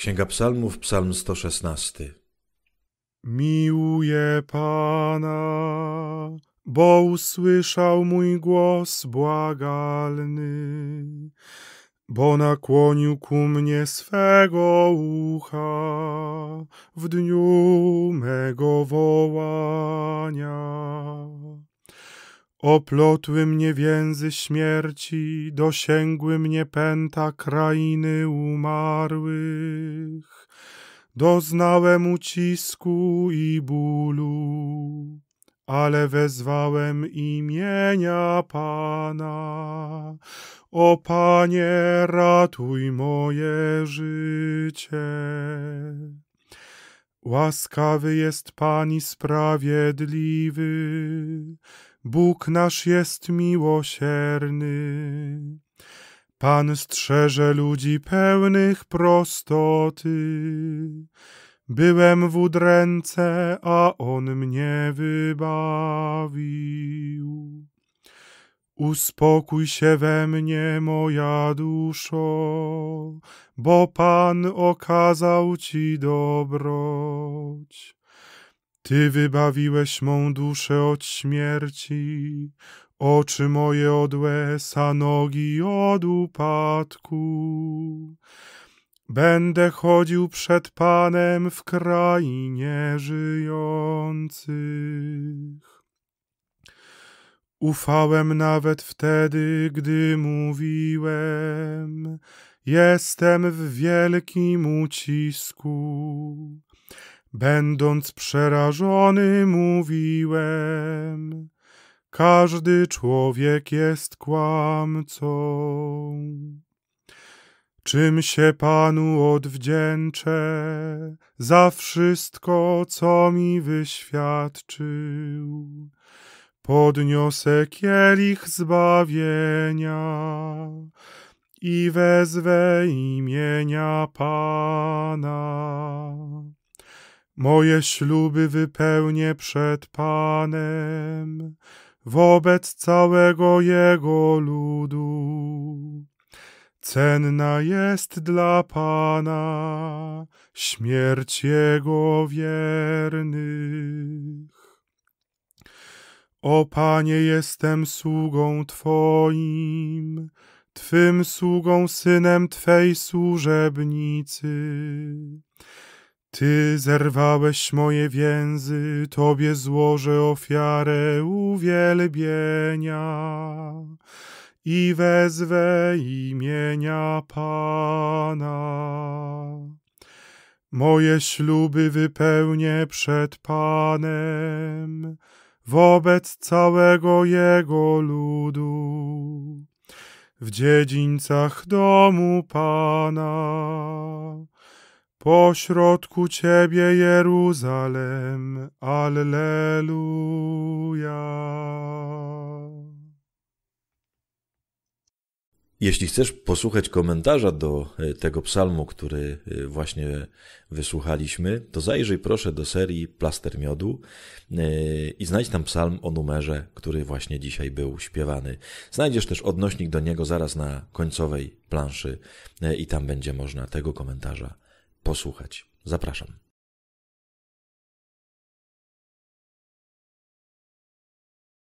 Księga Psalmów, Psalm 116. Miłuję Pana, bo usłyszał mój głos błagalny, bo nakłonił ku mnie swego ucha w dniu mego wołania. Oplotły mnie więzy śmierci, dosięgły mnie pęta krainy umarłych. Doznałem ucisku i bólu, ale wezwałem imienia Pana. O Panie, ratuj moje życie. Łaskawy jest Pan i sprawiedliwy Bóg nasz jest miłosierny. Pan strzeże ludzi pełnych prostoty. Byłem w udręce, a on mnie wybawił. Uspokój się we mnie, moja duszo, bo Pan okazał ci dobroć. Ty wybawiłeś mą duszę od śmierci, oczy moje od łesa, a nogi od upadku. Będę chodził przed Panem w krainie żyjących. Ufałem nawet wtedy, gdy mówiłem, jestem w wielkim ucisku. Będąc przerażony, mówiłem, każdy człowiek jest kłamcą. Czym się Panu odwdzięczę za wszystko, co mi wyświadczył? Podniosę kielich zbawienia i wezwę imienia Pana. Moje śluby wypełnię przed Panem, wobec całego Jego ludu. Cenna jest dla Pana śmierć Jego wiernych. O Panie, jestem sługą Twoim, Twym sługą, synem Twej służebnicy. Ty zerwałeś moje więzy, Tobie złożę ofiarę uwielbienia i wezwę imienia Pana. Moje śluby wypełnię przed Panem, wobec całego Jego ludu, w dziedzińcach domu Pana Pośrodku Ciebie, Jeruzalem, Alleluja. Jeśli chcesz posłuchać komentarza do e, tego psalmu, który e, właśnie wysłuchaliśmy, to zajrzyj proszę do serii Plaster Miodu e, i znajdź tam psalm o numerze, który właśnie dzisiaj był śpiewany. Znajdziesz też odnośnik do niego zaraz na końcowej planszy i tam będzie można tego komentarza posłuchać. Zapraszam.